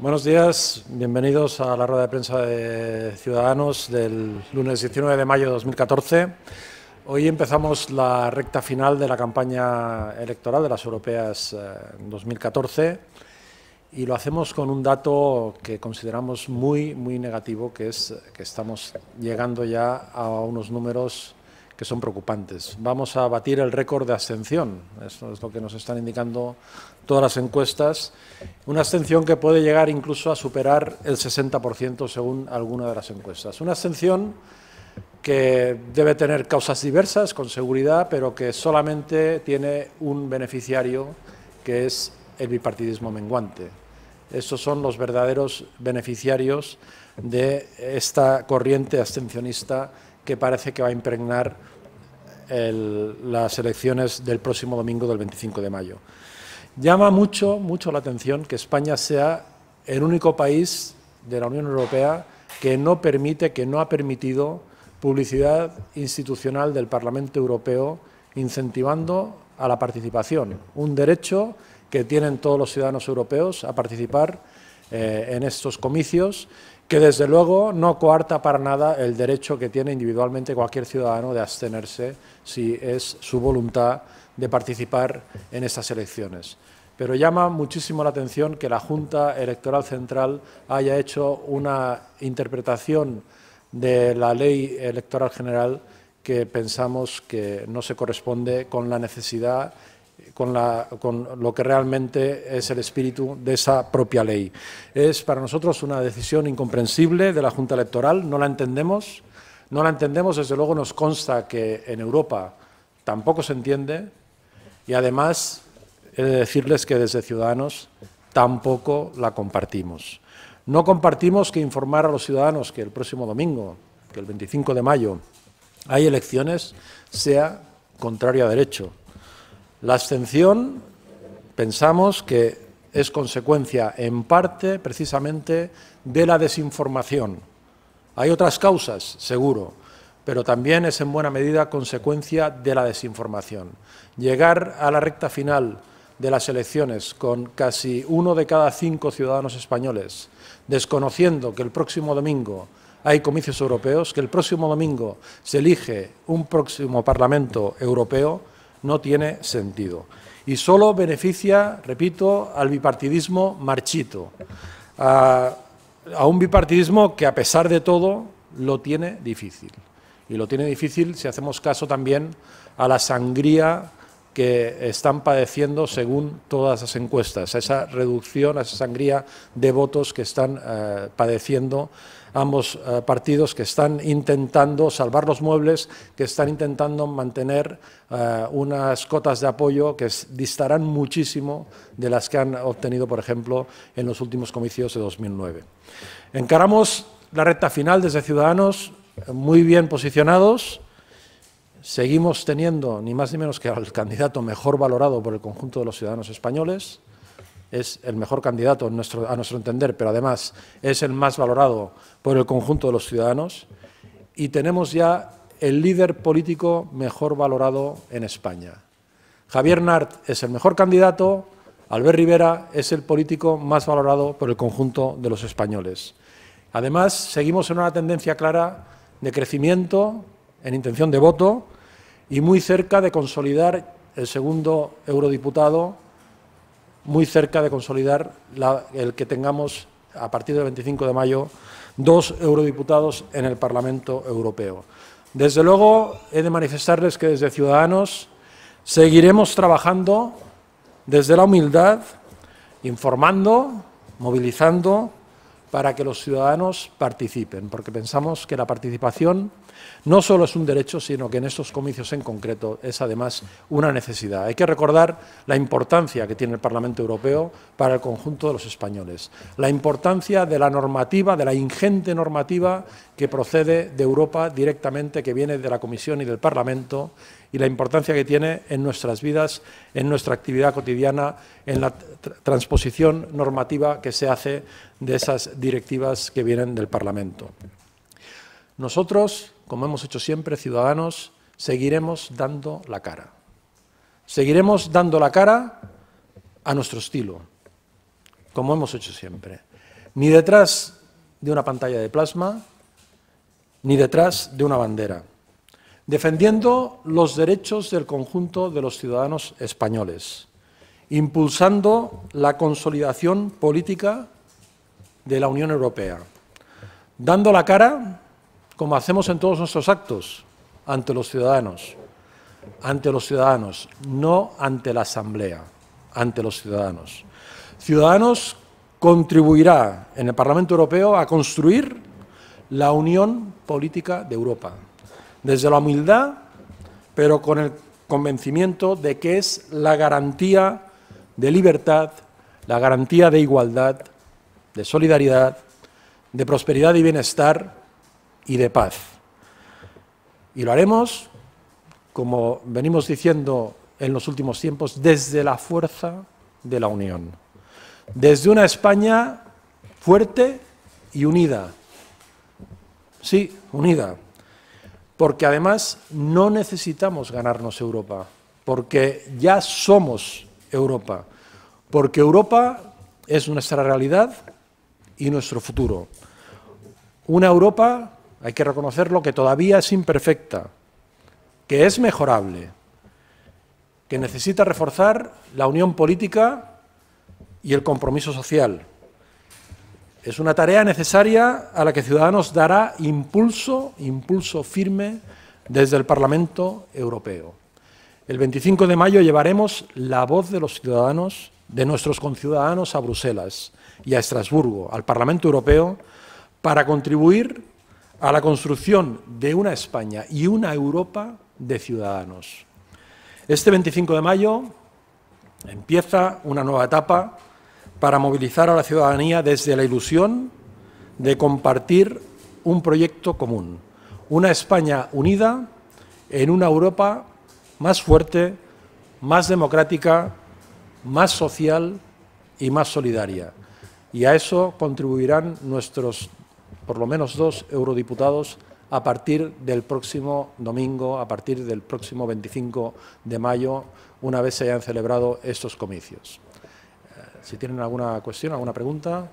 Buenos días, bienvenidos a la rueda de prensa de Ciudadanos del lunes 19 de mayo de 2014. Hoy empezamos la recta final de la campaña electoral de las europeas 2014 eh, y lo hacemos con un dato que consideramos muy, muy negativo, que es que estamos llegando ya a unos números que son preocupantes. Vamos a batir el récord de abstención, eso es lo que nos están indicando todas las encuestas, una abstención que puede llegar incluso a superar el 60% según alguna de las encuestas. Una abstención que debe tener causas diversas, con seguridad, pero que solamente tiene un beneficiario, que es el bipartidismo menguante. Estos son los verdaderos beneficiarios de esta corriente abstencionista que parece que va a impregnar las elecciones del próximo domingo del 25 de mayo. Llama mucho, mucho la atención que España sea el único país de la Unión Europea que no permite, que no ha permitido publicidad institucional del Parlamento Europeo incentivando a la participación, un derecho que tienen todos los ciudadanos europeos a participar eh, en estos comicios que desde luego no coarta para nada el derecho que tiene individualmente cualquier ciudadano de abstenerse si es su voluntad de participar en estas elecciones. Pero llama muchísimo la atención que la Junta Electoral Central haya hecho una interpretación de la Ley Electoral General que pensamos que no se corresponde con la necesidad con, lo que realmente es el espíritu de esa propia ley. Es para nosotros una decisión incomprensible de la Junta Electoral, no la entendemos, no la entendemos, desde luego nos consta que en Europa tampoco se entiende y además he de decirles que desde Ciudadanos tampoco la compartimos. No compartimos que informar a los ciudadanos que el próximo domingo, que el 25 de mayo, hay elecciones, sea contrario a derecho la abstención pensamos que es consecuencia en parte precisamente de la desinformación. Hay otras causas, seguro, pero también es en buena medida consecuencia de la desinformación. Llegar a la recta final de las elecciones con casi uno de cada cinco ciudadanos españoles, desconociendo que el próximo domingo hay comicios europeos, que el próximo domingo se elige un próximo Parlamento europeo, no tiene sentido. Y solo beneficia, repito, al bipartidismo marchito, a, un bipartidismo que a pesar de todo lo tiene difícil. Y lo tiene difícil si hacemos caso también a la sangría que están padeciendo según todas las encuestas, esa reducción, esa sangría de votos que están eh, padeciendo ambos eh, partidos que están intentando salvar los muebles, que están intentando mantener eh, unas cotas de apoyo que distarán muchísimo de las que han obtenido, por ejemplo, en los últimos comicios de 2009. Encaramos la recta final desde Ciudadanos muy bien posicionados, Seguimos teniendo, ni más ni menos que al candidato mejor valorado por el conjunto de los ciudadanos españoles. Es el mejor candidato a nuestro, entender, pero además es el más valorado por el conjunto de los ciudadanos. Y tenemos ya el líder político mejor valorado en España. Javier Nart es el mejor candidato, Albert Rivera es el político más valorado por el conjunto de los españoles. Además, seguimos en una tendencia clara de crecimiento en intención de voto y muy cerca de consolidar el segundo eurodiputado, muy cerca de consolidar el que tengamos a partir del 25 de mayo dos eurodiputados en el Parlamento Europeo. Desde luego, he de manifestarles que desde Ciudadanos seguiremos trabajando desde la humildad, informando, movilizando, para que los ciudadanos participen, porque pensamos que la participación no solo es un derecho, sino que en estos comicios en concreto es además una necesidad. Hay que recordar la importancia que tiene el Parlamento Europeo para el conjunto de los españoles, la importancia de la normativa, de la ingente normativa que procede de Europa directamente, que viene de la Comisión y del Parlamento, y la importancia que tiene en nuestras vidas, en nuestra actividad cotidiana, en la transposición normativa que se hace de esas directivas que vienen del Parlamento. Nosotros, como hemos hecho siempre, ciudadanos, seguiremos dando la cara. Seguiremos dando la cara a nuestro estilo, como hemos hecho siempre. Ni detrás de una pantalla de plasma, ni detrás de una bandera, defendiendo los derechos del conjunto de los ciudadanos españoles, impulsando la consolidación política de la Unión Europea, dando la cara, como hacemos en todos nuestros actos, ante los ciudadanos, ante los ciudadanos, no ante la Asamblea, ante los ciudadanos. Ciudadanos contribuirá en el Parlamento Europeo a construir la unión política de Europa, desde la humildad, pero con el convencimiento de que es la garantía de libertad, la garantía de igualdad, de solidaridad, de prosperidad y bienestar y de paz. Y lo haremos, como venimos diciendo en los últimos tiempos, desde la fuerza de la Unión, desde una España fuerte y unida, Sí, unida. Porque además no necesitamos ganarnos Europa, porque ya somos Europa, porque Europa es nuestra realidad y nuestro futuro. Una Europa, hay que reconocerlo, que todavía es imperfecta, que es mejorable, que necesita reforzar la unión política y el compromiso social. Es una tarea necesaria a la que Ciudadanos dará impulso, impulso firme desde el Parlamento Europeo. El 25 de mayo llevaremos la voz de los ciudadanos, de nuestros conciudadanos a Bruselas y a Estrasburgo, al Parlamento Europeo, para contribuir a la construcción de una España y una Europa de ciudadanos. Este 25 de mayo empieza una nueva etapa para movilizar a la ciudadanía desde la ilusión de compartir un proyecto común, una España unida en una Europa más fuerte, más democrática, más social y más solidaria. Y a eso contribuirán nuestros, por lo menos dos eurodiputados, a partir del próximo domingo, a partir del próximo 25 de mayo, una vez se hayan celebrado estos comicios si tienen alguna cuestión, alguna pregunta.